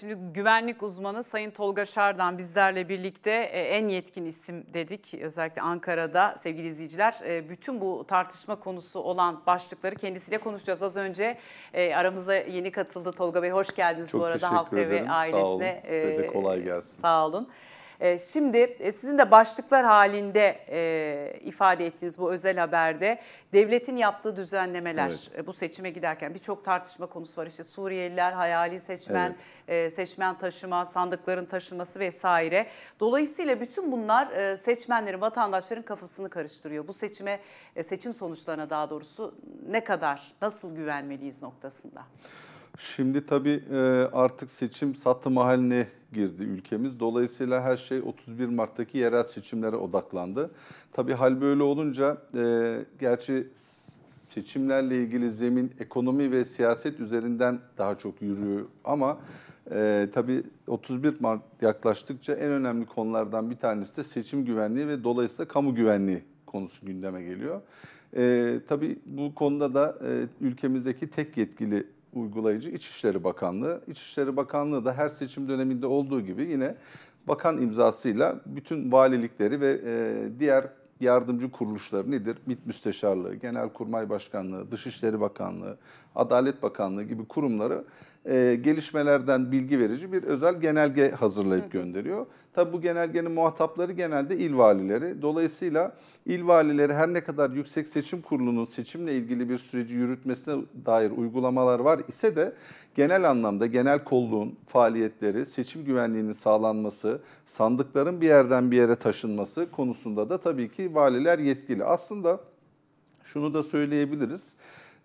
Şimdi güvenlik uzmanı Sayın Tolga Şardan bizlerle birlikte e, en yetkin isim dedik. Özellikle Ankara'da sevgili izleyiciler e, bütün bu tartışma konusu olan başlıkları kendisiyle konuşacağız. Az önce e, aramıza yeni katıldı Tolga Bey. Hoş geldiniz Çok bu arada Halk TV ailesine. Sağ olun. Size de kolay gelsin. Sağ olun. E, şimdi e, sizin de başlıklar halinde e, ifade ettiğiniz bu özel haberde devletin yaptığı düzenlemeler evet. bu seçime giderken birçok tartışma konusu var. İşte Suriyeliler, hayali seçmen, evet. seçmen taşıma, sandıkların taşınması vesaire. Dolayısıyla bütün bunlar seçmenlerin, vatandaşların kafasını karıştırıyor. Bu seçime, seçim sonuçlarına daha doğrusu ne kadar, nasıl güvenmeliyiz noktasında? Şimdi tabii artık seçim satım haline girdi ülkemiz. Dolayısıyla her şey 31 Mart'taki yerel seçimlere odaklandı. Tabii hal böyle olunca e, gerçi seçimlerle ilgili zemin ekonomi ve siyaset üzerinden daha çok yürüyor ama e, tabii 31 Mart yaklaştıkça en önemli konulardan bir tanesi de seçim güvenliği ve dolayısıyla kamu güvenliği konusu gündeme geliyor. E, tabii bu konuda da e, ülkemizdeki tek yetkili uygulayıcı İçişleri Bakanlığı. İçişleri Bakanlığı da her seçim döneminde olduğu gibi yine bakan imzasıyla bütün valilikleri ve e, diğer yardımcı kuruluşları nedir? MİT Müsteşarlığı, Genelkurmay Başkanlığı, Dışişleri Bakanlığı, Adalet Bakanlığı gibi kurumları e, gelişmelerden bilgi verici bir özel genelge hazırlayıp Hı. gönderiyor. Tabi bu genelgenin muhatapları genelde il valileri. Dolayısıyla il valileri her ne kadar Yüksek Seçim Kurulu'nun seçimle ilgili bir süreci yürütmesine dair uygulamalar var ise de genel anlamda genel kolluğun faaliyetleri, seçim güvenliğinin sağlanması, sandıkların bir yerden bir yere taşınması konusunda da tabii ki valiler yetkili. Aslında şunu da söyleyebiliriz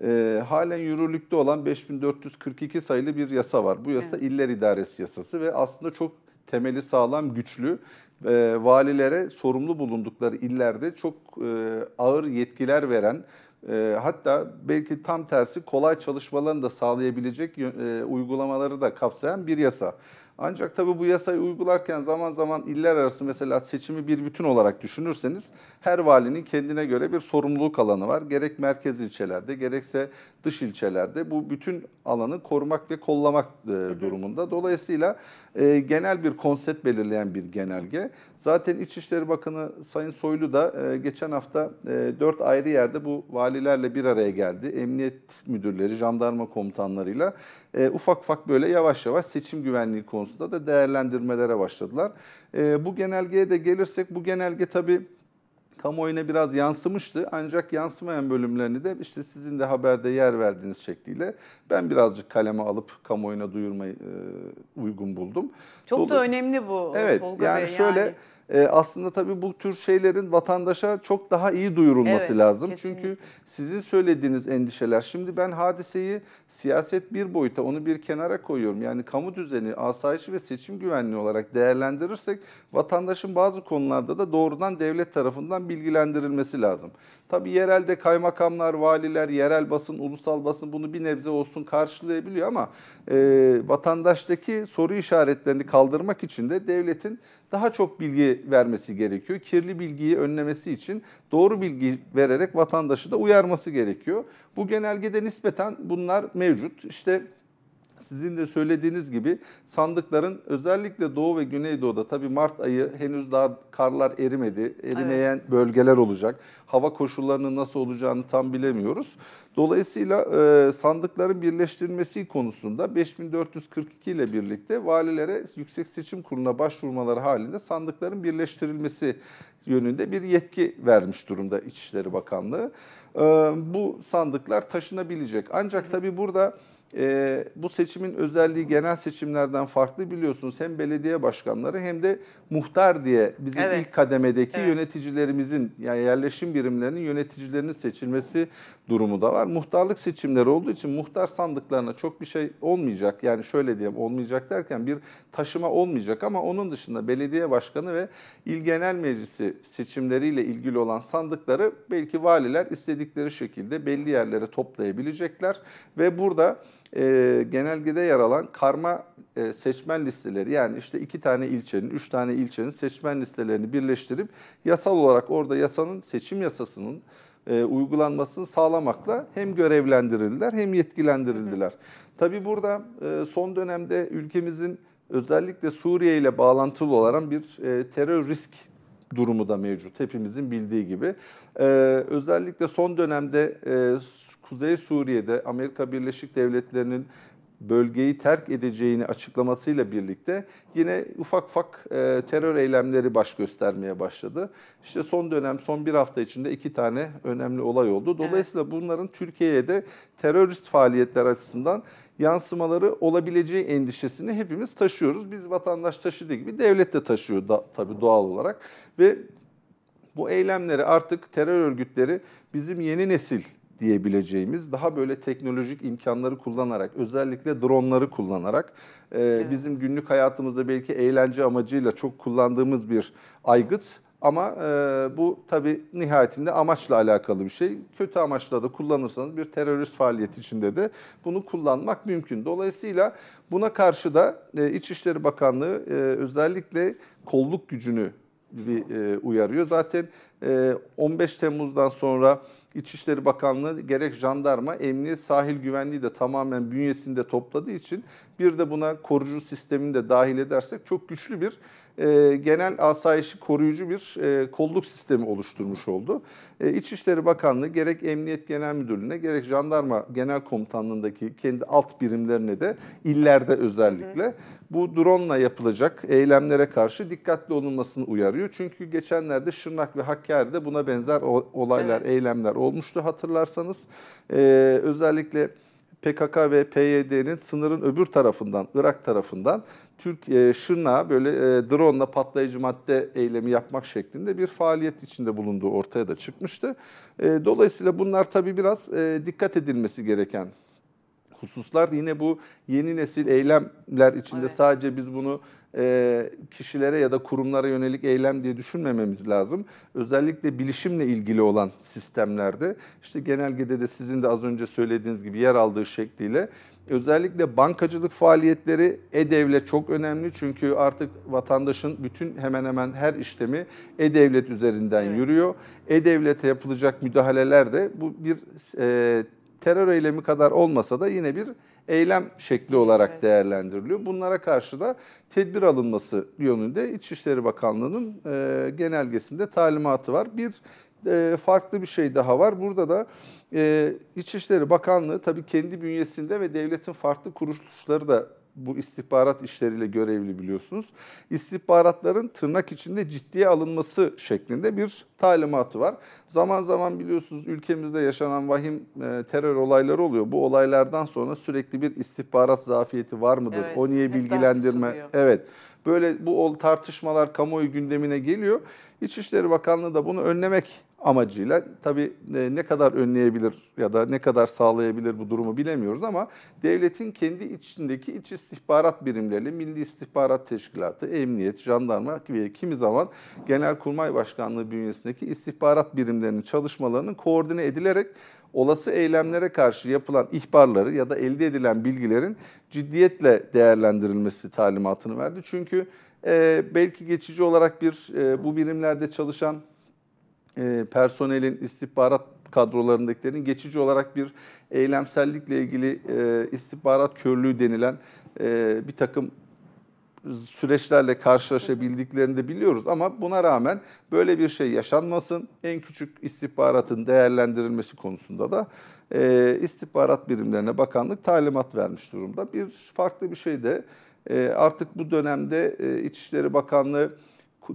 e, halen yürürlükte olan 5442 sayılı bir yasa var. Bu yasa evet. iller idaresi yasası ve aslında çok temeli sağlam, güçlü e, valilere sorumlu bulundukları illerde çok e, ağır yetkiler veren e, hatta belki tam tersi kolay çalışmalarını da sağlayabilecek e, uygulamaları da kapsayan bir yasa. Ancak tabii bu yasayı uygularken zaman zaman iller arası mesela seçimi bir bütün olarak düşünürseniz her valinin kendine göre bir sorumluluk alanı var. Gerek merkez ilçelerde gerekse dış ilçelerde bu bütün alanı korumak ve kollamak e, durumunda. Dolayısıyla e, genel bir konsept belirleyen bir genelge. Zaten İçişleri Bakanı Sayın Soylu da e, geçen hafta e, 4 ayrı yerde bu valilerle bir araya geldi. Emniyet müdürleri, jandarma komutanlarıyla e, ufak ufak böyle yavaş yavaş seçim güvenliği konusunda da değerlendirmelere başladılar. E, bu genelgeye de gelirsek bu genelge tabii kamuoyuna biraz yansımıştı. Ancak yansımayan bölümlerini de işte sizin de haberde yer verdiğiniz şekliyle ben birazcık kaleme alıp kamuoyuna duyurmayı e, uygun buldum. Çok Dolu da önemli bu evet, Tolga yani Bey. Şöyle, yani şöyle e, aslında tabii bu tür şeylerin vatandaşa çok daha iyi duyurulması evet, lazım. Kesinlikle. Çünkü sizin söylediğiniz endişeler. Şimdi ben hadiseyi siyaset bir boyuta onu bir kenara koyuyorum. Yani kamu düzeni, asayiş ve seçim güvenliği olarak değerlendirirsek vatandaşın bazı konularda da doğrudan devlet tarafından bilgilendirilmesi lazım. Tabii yerelde kaymakamlar, valiler, yerel basın, ulusal basın bunu bir nebze olsun karşılayabiliyor ama e, vatandaştaki soru işaretlerini kaldırmak için de devletin daha çok bilgi vermesi gerekiyor. Kirli bilgiyi önlemesi için doğru bilgi vererek vatandaşı da uyarması gerekiyor. Bu genelgede nispeten bunlar mevcut. İşte sizin de söylediğiniz gibi sandıkların özellikle Doğu ve Güneydoğu'da tabii Mart ayı henüz daha karlar erimedi. Erimeyen evet. bölgeler olacak. Hava koşullarının nasıl olacağını tam bilemiyoruz. Dolayısıyla e, sandıkların birleştirilmesi konusunda 5442 ile birlikte valilere Yüksek Seçim Kurulu'na başvurmaları halinde sandıkların birleştirilmesi yönünde bir yetki vermiş durumda İçişleri Bakanlığı. E, bu sandıklar taşınabilecek. Ancak tabii burada e, bu seçimin özelliği genel seçimlerden farklı biliyorsunuz. Hem belediye başkanları hem de muhtar diye bizim evet. ilk kademedeki evet. yöneticilerimizin yani yerleşim birimlerinin yöneticilerinin seçilmesi durumu da var. Muhtarlık seçimleri olduğu için muhtar sandıklarına çok bir şey olmayacak. Yani şöyle diyeyim olmayacak derken bir taşıma olmayacak ama onun dışında belediye başkanı ve il genel meclisi seçimleriyle ilgili olan sandıkları belki valiler istedikleri şekilde belli yerlere toplayabilecekler ve burada e, genelgede yer alan karma e, seçmen listeleri yani işte iki tane ilçenin, üç tane ilçenin seçmen listelerini birleştirip yasal olarak orada yasanın, seçim yasasının e, uygulanmasını sağlamakla hem görevlendirildiler hem yetkilendirildiler. Hı. Tabii burada e, son dönemde ülkemizin özellikle Suriye ile bağlantılı olan bir e, terör risk durumu da mevcut. Hepimizin bildiği gibi. E, özellikle son dönemde e, Kuzey Suriye'de Amerika Birleşik Devletleri'nin bölgeyi terk edeceğini açıklamasıyla birlikte yine ufak ufak e, terör eylemleri baş göstermeye başladı. İşte son dönem, son bir hafta içinde iki tane önemli olay oldu. Dolayısıyla evet. bunların Türkiye'ye de terörist faaliyetler açısından yansımaları olabileceği endişesini hepimiz taşıyoruz. Biz vatandaş taşıdığı gibi devlet de taşıyor da, tabii doğal olarak ve bu eylemleri artık terör örgütleri bizim yeni nesil diyebileceğimiz daha böyle teknolojik imkanları kullanarak özellikle dronları kullanarak e, evet. bizim günlük hayatımızda belki eğlence amacıyla çok kullandığımız bir aygıt ama e, bu tabii nihayetinde amaçla alakalı bir şey. Kötü amaçla da kullanırsanız bir terörist faaliyet içinde de bunu kullanmak mümkün. Dolayısıyla buna karşı da e, İçişleri Bakanlığı e, özellikle kolluk gücünü bir e, uyarıyor. Zaten e, 15 Temmuz'dan sonra İçişleri Bakanlığı gerek jandarma, emniyet, sahil güvenliği de tamamen bünyesinde topladığı için bir de buna korucu sistemini de dahil edersek çok güçlü bir e, genel asayişi koruyucu bir e, kolluk sistemi oluşturmuş oldu. E, İçişleri Bakanlığı gerek Emniyet Genel Müdürlüğü'ne gerek Jandarma Genel Komutanlığı'ndaki kendi alt birimlerine de illerde özellikle bu drone yapılacak eylemlere karşı dikkatli olunmasını uyarıyor. Çünkü geçenlerde Şırnak ve Hakkari'de buna benzer olaylar, evet. eylemler olmuştu hatırlarsanız. E, özellikle PKK ve PYD'nin sınırın öbür tarafından, Irak tarafından Türkiye Şırnağa böyle e, drone patlayıcı madde eylemi yapmak şeklinde bir faaliyet içinde bulunduğu ortaya da çıkmıştı. E, dolayısıyla bunlar tabii biraz e, dikkat edilmesi gereken hususlar yine bu yeni nesil eylemler içinde evet. sadece biz bunu e, kişilere ya da kurumlara yönelik eylem diye düşünmememiz lazım. Özellikle bilişimle ilgili olan sistemlerde işte genelgede de sizin de az önce söylediğiniz gibi yer aldığı şekliyle özellikle bankacılık faaliyetleri e-devlet çok önemli çünkü artık vatandaşın bütün hemen hemen her işlemi e-devlet üzerinden evet. yürüyor. E-devlete yapılacak müdahaleler de bu bir e, terör eylemi kadar olmasa da yine bir eylem şekli olarak evet. değerlendiriliyor. Bunlara karşı da tedbir alınması yönünde İçişleri Bakanlığı'nın e, genelgesinde talimatı var. Bir e, farklı bir şey daha var. Burada da e, İçişleri Bakanlığı tabii kendi bünyesinde ve devletin farklı kuruluşları da bu istihbarat işleriyle görevli biliyorsunuz. İstihbaratların tırnak içinde ciddiye alınması şeklinde bir talimatı var. Zaman zaman biliyorsunuz ülkemizde yaşanan vahim e, terör olayları oluyor. Bu olaylardan sonra sürekli bir istihbarat zafiyeti var mıdır? Evet, o niye bilgilendirme? Evet. Böyle bu tartışmalar kamuoyu gündemine geliyor. İçişleri Bakanlığı da bunu önlemek amacıyla tabii e, ne kadar önleyebilir ya da ne kadar sağlayabilir bu durumu bilemiyoruz ama devletin kendi içindeki iç istihbarat birimleri, Milli İstihbarat Teşkilatı, Emniyet, Jandarma ve kimi zaman Genelkurmay Başkanlığı bünyesindeki istihbarat birimlerinin çalışmalarının koordine edilerek olası eylemlere karşı yapılan ihbarları ya da elde edilen bilgilerin ciddiyetle değerlendirilmesi talimatını verdi. Çünkü e, belki geçici olarak bir e, bu birimlerde çalışan e, personelin, istihbarat kadrolarındakilerin geçici olarak bir eylemsellikle ilgili e, istihbarat körlüğü denilen e, bir takım süreçlerle karşılaşabildiklerini de biliyoruz. Ama buna rağmen böyle bir şey yaşanmasın. En küçük istihbaratın değerlendirilmesi konusunda da e, istihbarat birimlerine bakanlık talimat vermiş durumda. Bir farklı bir şey de e, artık bu dönemde e, İçişleri Bakanlığı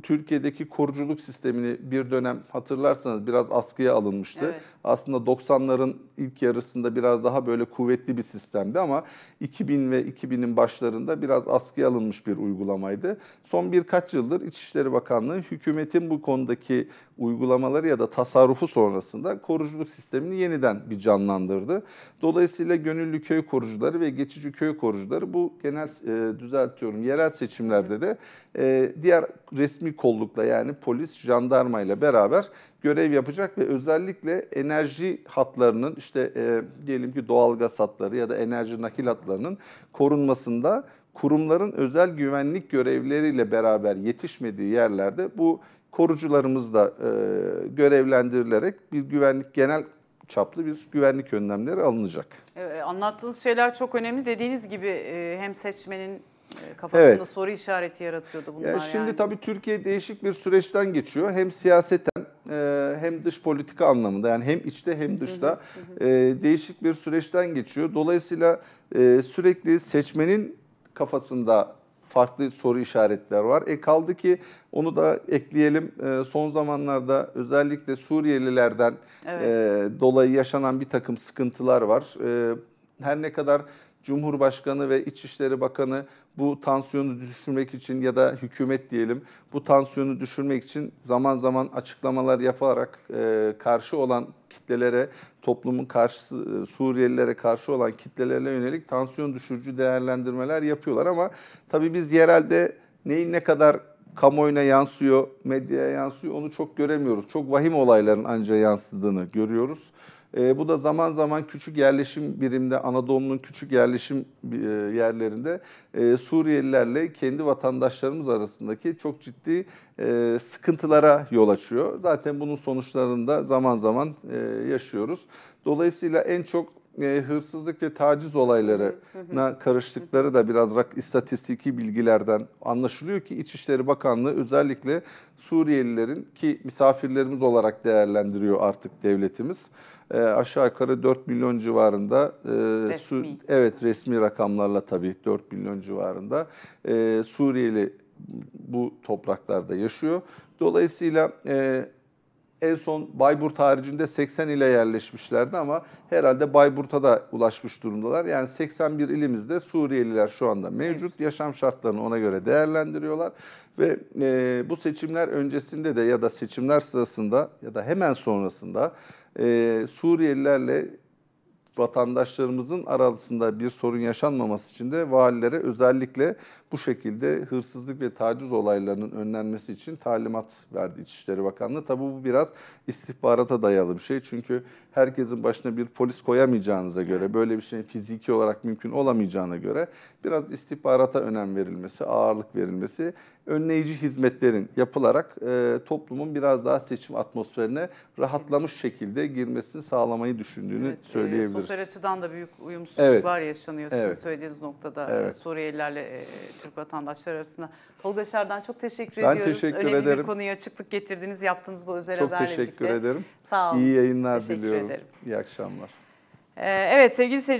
Türkiye'deki koruculuk sistemini bir dönem hatırlarsanız biraz askıya alınmıştı. Evet. Aslında 90'ların ilk yarısında biraz daha böyle kuvvetli bir sistemdi ama 2000 ve 2000'in başlarında biraz askıya alınmış bir uygulamaydı. Son birkaç yıldır İçişleri Bakanlığı hükümetin bu konudaki uygulamaları ya da tasarrufu sonrasında koruculuk sistemini yeniden bir canlandırdı. Dolayısıyla gönüllü köy korucuları ve geçici köy korucuları bu genel e, düzeltiyorum yerel seçimlerde de e, diğer resmi kollukla yani polis, jandarma ile beraber görev yapacak ve özellikle enerji hatlarının işte e, diyelim ki doğalgaz hatları ya da enerji nakil hatlarının korunmasında kurumların özel güvenlik görevleriyle beraber yetişmediği yerlerde bu korucularımız da e, görevlendirilerek bir güvenlik genel çaplı bir güvenlik önlemleri alınacak. Ee, anlattığınız şeyler çok önemli. Dediğiniz gibi e, hem seçmenin e, kafasında evet. soru işareti yaratıyordu bunlar. Yani şimdi yani. tabii Türkiye değişik bir süreçten geçiyor. Hem siyaseten e, hem dış politika anlamında yani hem içte hem dışta e, değişik bir süreçten geçiyor. Dolayısıyla e, sürekli seçmenin kafasında farklı soru işaretler var. E kaldı ki onu da ekleyelim. E, son zamanlarda özellikle Suriyelilerden evet. e, dolayı yaşanan bir takım sıkıntılar var. E, her ne kadar Cumhurbaşkanı ve İçişleri Bakanı bu tansiyonu düşürmek için ya da hükümet diyelim bu tansiyonu düşürmek için zaman zaman açıklamalar yaparak e, karşı olan kitlelere, toplumun karşısı e, Suriyelilere karşı olan kitlelere yönelik tansiyon düşürücü değerlendirmeler yapıyorlar ama tabii biz yerelde neyin ne kadar kamuoyuna yansıyor, medyaya yansıyor onu çok göremiyoruz. Çok vahim olayların anca yansıdığını görüyoruz. E, bu da zaman zaman küçük yerleşim birimde, Anadolu'nun küçük yerleşim e, yerlerinde e, Suriyelilerle kendi vatandaşlarımız arasındaki çok ciddi e, sıkıntılara yol açıyor. Zaten bunun sonuçlarını da zaman zaman e, yaşıyoruz. Dolayısıyla en çok e, hırsızlık ve taciz olaylarına karıştıkları da biraz rak, istatistiki bilgilerden anlaşılıyor ki İçişleri Bakanlığı özellikle Suriyelilerin ki misafirlerimiz olarak değerlendiriyor artık devletimiz. E, aşağı yukarı 4 milyon civarında e, resmi. Su, evet resmi rakamlarla tabii 4 milyon civarında e, Suriyeli bu topraklarda yaşıyor. Dolayısıyla e, en son Bayburt haricinde 80 ile yerleşmişlerdi ama herhalde Bayburt'a da ulaşmış durumdalar. Yani 81 ilimizde Suriyeliler şu anda mevcut. Evet. Yaşam şartlarını ona göre değerlendiriyorlar. Ve e, bu seçimler öncesinde de ya da seçimler sırasında ya da hemen sonrasında e, Suriyelilerle vatandaşlarımızın arasında bir sorun yaşanmaması için de valilere özellikle bu şekilde hırsızlık ve taciz olaylarının önlenmesi için talimat verdi İçişleri Bakanlığı. Tabi bu biraz istihbarata dayalı bir şey. Çünkü herkesin başına bir polis koyamayacağınıza göre, böyle bir şey fiziki olarak mümkün olamayacağına göre biraz istihbarata önem verilmesi, ağırlık verilmesi önleyici hizmetlerin yapılarak e, toplumun biraz daha seçim atmosferine rahatlamış şekilde girmesini sağlamayı düşündüğünü evet, e, söyleyebiliriz. E, sosyal açıdan da büyük uyumsuzluklar evet. yaşanıyor sizin evet. söylediğiniz noktada e, evet. Suriyelilerle e, Türk vatandaşlar arasında. Tolga Şer'den çok teşekkür ben ediyoruz. Teşekkür Önemli ederim. bir konuya açıklık getirdiniz. Yaptığınız bu özel çok haberle birlikte. Çok teşekkür ederim. Sağ olun. İyi yayınlar teşekkür diliyorum. Ederim. İyi akşamlar. Ee, evet sevgili seyirciler.